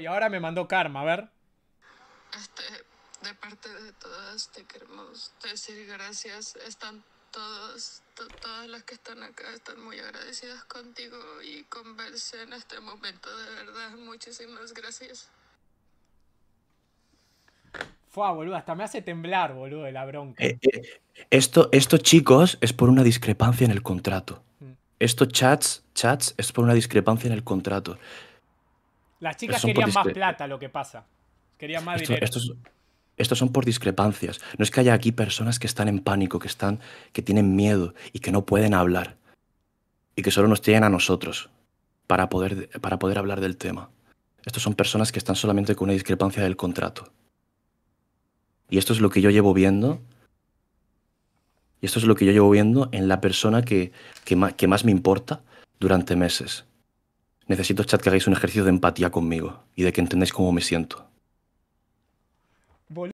y ahora me mandó Karma, a ver. Este, de parte de todas te queremos decir gracias. Están todos, todas las que están acá, están muy agradecidas contigo y con en este momento. De verdad, muchísimas gracias. Fua, boludo, hasta me hace temblar, boludo, de la bronca. Eh, eh, esto, esto, chicos, es por una discrepancia en el contrato. Mm. Esto, chats, chats, es por una discrepancia en el contrato. Las chicas querían más plata, lo que pasa. Querían más dinero. Estos, son por discrepancias. No es que haya aquí personas que están en pánico, que, están, que tienen miedo y que no pueden hablar. Y que solo nos tienen a nosotros para poder, para poder hablar del tema. Estos son personas que están solamente con una discrepancia del contrato. Y esto es lo que yo llevo viendo. Y esto es lo que yo llevo viendo en la persona que, que, que más me importa durante meses. Necesito, chat, que hagáis un ejercicio de empatía conmigo y de que entendáis cómo me siento.